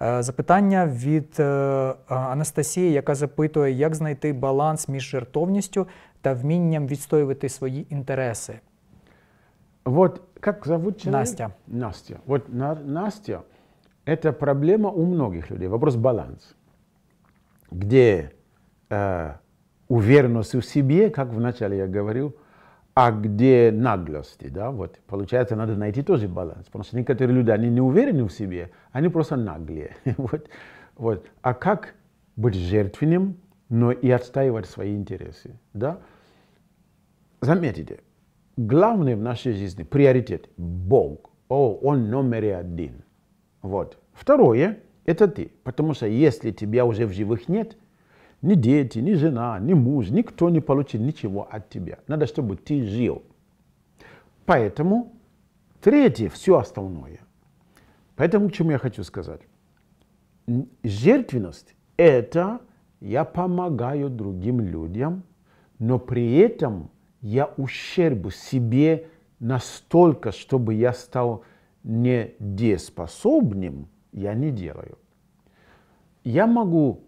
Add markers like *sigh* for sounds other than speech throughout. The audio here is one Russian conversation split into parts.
Запитання від а, Анастасії, яка запитує, як знайти баланс між жертовністю та вмінням відстоювати свої інтереси. Вот как зовут человек? Настя. Настя. Вот на, Настя – это проблема у многих людей. Вопрос баланс. Где э, уверенность в себе, как вначале я говорил, а где наглости, да, вот. Получается, надо найти тоже баланс, потому что некоторые люди, они не уверены в себе, они просто наглые, *laughs* вот. вот. А как быть жертвенным, но и отстаивать свои интересы, да? Заметите, главный в нашей жизни, приоритет – Бог. О, Он номер один. Вот. Второе – это ты, потому что если тебя уже в живых нет – ни дети, ни жена, ни муж, никто не получит ничего от тебя. Надо, чтобы ты жил. Поэтому третье, все остальное. Поэтому к чему я хочу сказать. Жертвенность – это я помогаю другим людям, но при этом я ущерб себе настолько, чтобы я стал недееспособным, я не делаю. Я могу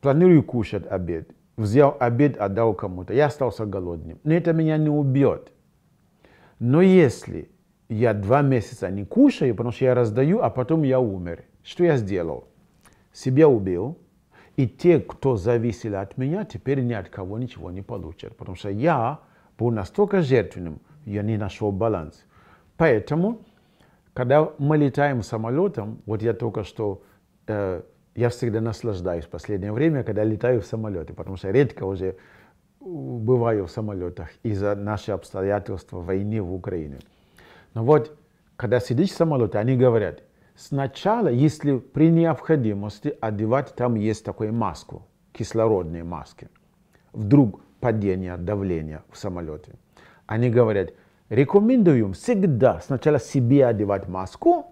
планирую кушать обед. Взял обед, отдал кому-то. Я остался голодным. Но это меня не убьет. Но если я два месяца не кушаю, потому что я раздаю, а потом я умер, что я сделал? Себя убил. И те, кто зависели от меня, теперь ни от кого ничего не получат. Потому что я был настолько жертвенным, я не нашел баланс. Поэтому, когда мы летаем самолетом, вот я только что э, я всегда наслаждаюсь в последнее время, когда летаю в самолете, потому что редко уже бываю в самолетах из-за наших обстоятельств войны в Украине. Но вот, когда сидишь в самолете, они говорят, сначала, если при необходимости одевать, там есть такую маску, кислородные маски. Вдруг падение давления в самолете. Они говорят, рекомендуем всегда сначала себе одевать маску,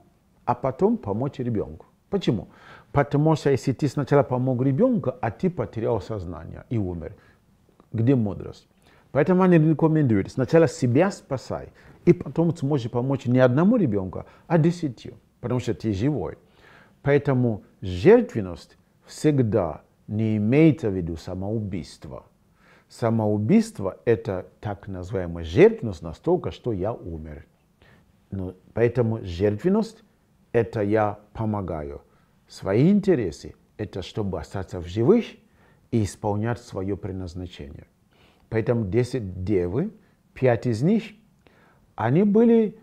а потом помочь ребенку. Почему? Патмос Айсити сначала помог ребенку, а ты потерял сознание и умер. Где мудрость? Поэтому они рекомендуют, сначала себя спасай, и потом сможешь помочь не одному ребенку, а десятью, потому что ты живой. Поэтому жертвенность всегда не имеется в виду самоубийство. Самоубийство – это так называемая жертвенность настолько, что я умер. Но, ну, поэтому жертвенность – это я помогаю. Свои интересы – это чтобы остаться в живых и исполнять свое предназначение. Поэтому 10 девы, 5 из них, они были,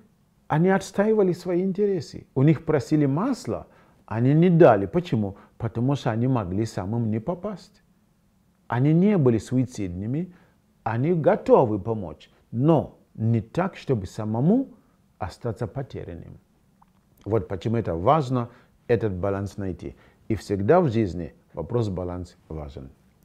они отстаивали свои интересы. У них просили масло, они не дали. Почему? Потому что они могли самым не попасть. Они не были суицидными, они готовы помочь, но не так, чтобы самому остаться потерянным. Вот почему это важно – этот баланс найти. И всегда в жизни вопрос баланс важен.